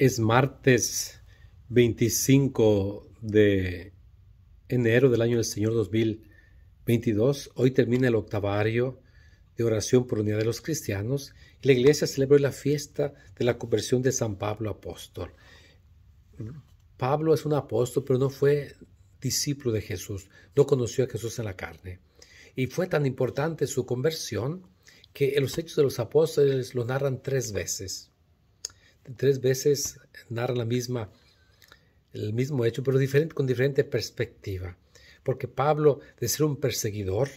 Es martes 25 de enero del año del Señor 2022. Hoy termina el octavario de oración por unidad de los cristianos la iglesia celebra la fiesta de la conversión de San Pablo apóstol. Pablo es un apóstol, pero no fue discípulo de Jesús, no conoció a Jesús en la carne. Y fue tan importante su conversión que los hechos de los apóstoles lo narran tres veces tres veces narra la misma, el mismo hecho, pero diferente, con diferente perspectiva. Porque Pablo, de ser un perseguidor,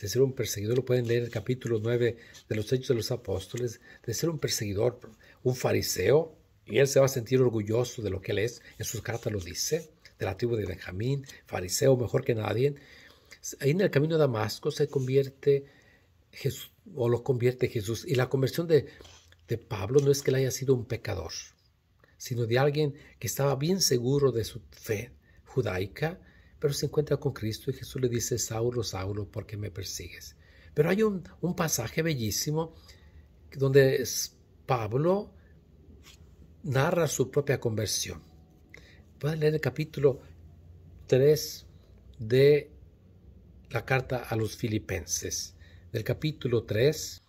de ser un perseguidor, lo pueden leer el capítulo 9 de los Hechos de los Apóstoles, de ser un perseguidor, un fariseo, y él se va a sentir orgulloso de lo que él es, en sus cartas lo dice, de la tribu de Benjamín, fariseo mejor que nadie. Ahí en el camino de Damasco se convierte Jesús, o lo convierte Jesús, y la conversión de, de Pablo no es que él haya sido un pecador, sino de alguien que estaba bien seguro de su fe judaica, pero se encuentra con Cristo y Jesús le dice, Saulo, Saulo, ¿por qué me persigues? Pero hay un, un pasaje bellísimo donde Pablo narra su propia conversión. puedes leer el capítulo 3 de la carta a los filipenses, del capítulo 3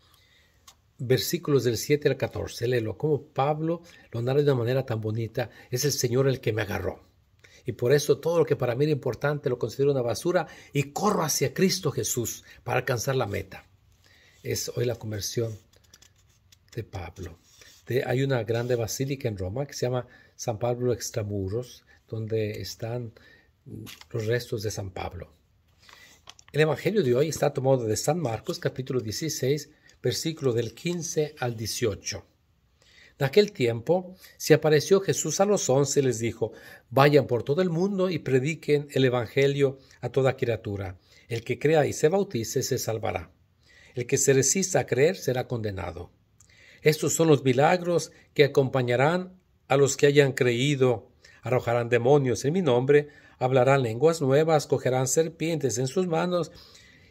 versículos del 7 al 14. Léelo, como Pablo lo narra de una manera tan bonita, es el Señor el que me agarró. Y por eso todo lo que para mí era importante lo considero una basura y corro hacia Cristo Jesús para alcanzar la meta. Es hoy la conversión de Pablo. De, hay una grande basílica en Roma que se llama San Pablo Extramuros, donde están los restos de San Pablo. El Evangelio de hoy está tomado de San Marcos, capítulo 16, versículo del 15 al 18. En aquel tiempo se apareció Jesús a los once les dijo, vayan por todo el mundo y prediquen el Evangelio a toda criatura. El que crea y se bautice se salvará. El que se resista a creer será condenado. Estos son los milagros que acompañarán a los que hayan creído. Arrojarán demonios en mi nombre, hablarán lenguas nuevas, cogerán serpientes en sus manos,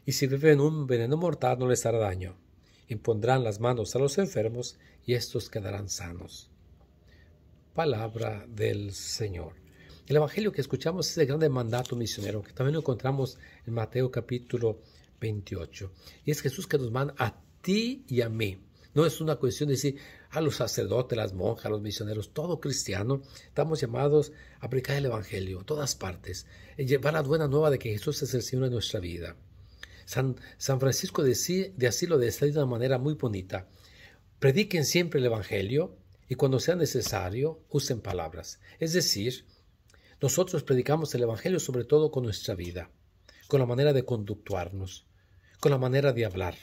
y si beben un veneno mortal no les hará daño impondrán las manos a los enfermos y estos quedarán sanos. Palabra del Señor. El Evangelio que escuchamos es el grande mandato misionero, que también lo encontramos en Mateo capítulo 28. Y es Jesús que nos manda a ti y a mí. No es una cuestión de decir a los sacerdotes, las monjas, los misioneros, todo cristiano, estamos llamados a aplicar el Evangelio, todas partes, llevar la buena nueva de que Jesús es el Señor de nuestra vida. San, Francisco de, de así lo decía de una manera muy bonita. Prediquen siempre el Evangelio y cuando sea necesario, usen palabras. Es decir, nosotros predicamos el Evangelio sobre todo con nuestra vida, con la manera de conductuarnos, con la manera de hablar,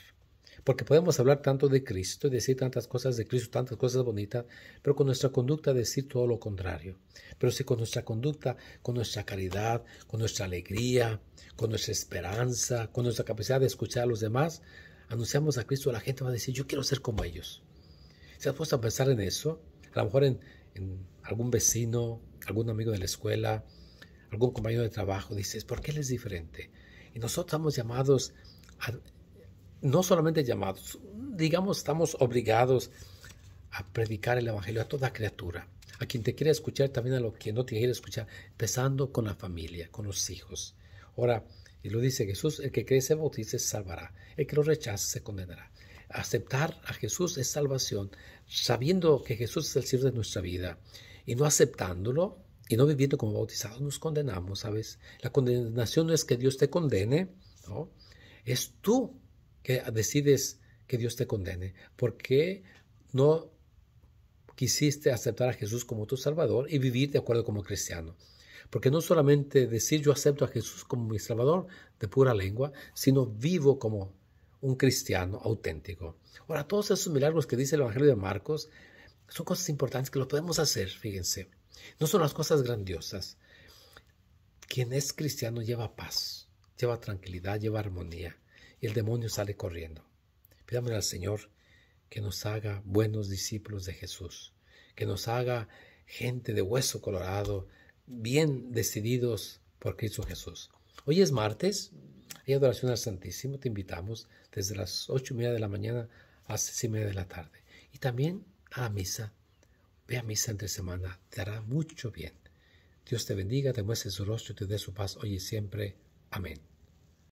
porque podemos hablar tanto de Cristo y decir tantas cosas de Cristo, tantas cosas bonitas, pero con nuestra conducta decir todo lo contrario. Pero si con nuestra conducta, con nuestra caridad, con nuestra alegría, con nuestra esperanza, con nuestra capacidad de escuchar a los demás, anunciamos a Cristo, la gente va a decir, yo quiero ser como ellos. ¿Se has puesto a pensar en eso? A lo mejor en, en algún vecino, algún amigo de la escuela, algún compañero de trabajo, dices, ¿por qué él es diferente? Y nosotros estamos llamados a no solamente llamados, digamos, estamos obligados a predicar el Evangelio a toda criatura, a quien te quiere escuchar, también a lo que no te quiere escuchar, empezando con la familia, con los hijos. Ahora, y lo dice Jesús, el que cree se bautice se salvará, el que lo rechace se condenará. Aceptar a Jesús es salvación, sabiendo que Jesús es el Señor de nuestra vida y no aceptándolo y no viviendo como bautizados, nos condenamos, ¿sabes? La condenación no es que Dios te condene, ¿no? Es tú que decides que Dios te condene? porque no quisiste aceptar a Jesús como tu Salvador y vivir de acuerdo como cristiano? Porque no solamente decir yo acepto a Jesús como mi Salvador de pura lengua, sino vivo como un cristiano auténtico. Ahora, todos esos milagros que dice el Evangelio de Marcos son cosas importantes que lo podemos hacer, fíjense. No son las cosas grandiosas. Quien es cristiano lleva paz, lleva tranquilidad, lleva armonía y el demonio sale corriendo. Pidámosle al Señor que nos haga buenos discípulos de Jesús, que nos haga gente de hueso colorado, bien decididos por Cristo Jesús. Hoy es martes, hay adoración al Santísimo, te invitamos desde las ocho y media de la mañana a seis y media de la tarde. Y también a la misa, ve a misa entre semana, te hará mucho bien. Dios te bendiga, te muestre su rostro y te dé su paz hoy y siempre. Amén.